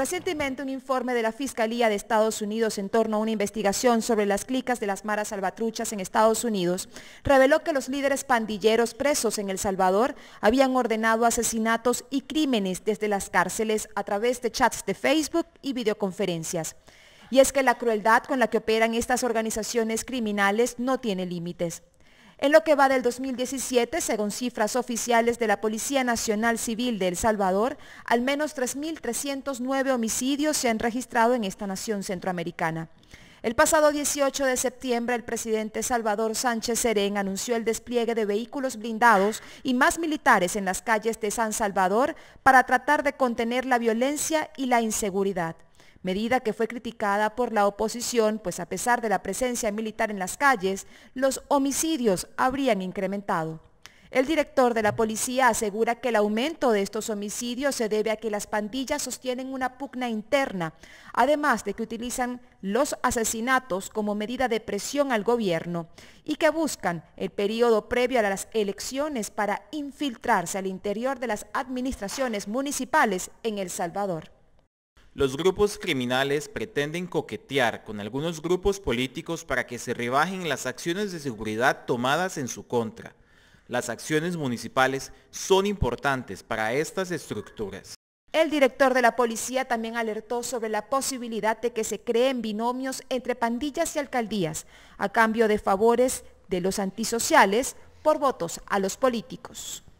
Recientemente un informe de la Fiscalía de Estados Unidos en torno a una investigación sobre las clicas de las maras salvatruchas en Estados Unidos reveló que los líderes pandilleros presos en El Salvador habían ordenado asesinatos y crímenes desde las cárceles a través de chats de Facebook y videoconferencias. Y es que la crueldad con la que operan estas organizaciones criminales no tiene límites. En lo que va del 2017, según cifras oficiales de la Policía Nacional Civil de El Salvador, al menos 3.309 homicidios se han registrado en esta nación centroamericana. El pasado 18 de septiembre, el presidente Salvador Sánchez Serén anunció el despliegue de vehículos blindados y más militares en las calles de San Salvador para tratar de contener la violencia y la inseguridad medida que fue criticada por la oposición, pues a pesar de la presencia militar en las calles, los homicidios habrían incrementado. El director de la policía asegura que el aumento de estos homicidios se debe a que las pandillas sostienen una pugna interna, además de que utilizan los asesinatos como medida de presión al gobierno y que buscan el periodo previo a las elecciones para infiltrarse al interior de las administraciones municipales en El Salvador los grupos criminales pretenden coquetear con algunos grupos políticos para que se rebajen las acciones de seguridad tomadas en su contra. Las acciones municipales son importantes para estas estructuras. El director de la policía también alertó sobre la posibilidad de que se creen binomios entre pandillas y alcaldías a cambio de favores de los antisociales por votos a los políticos.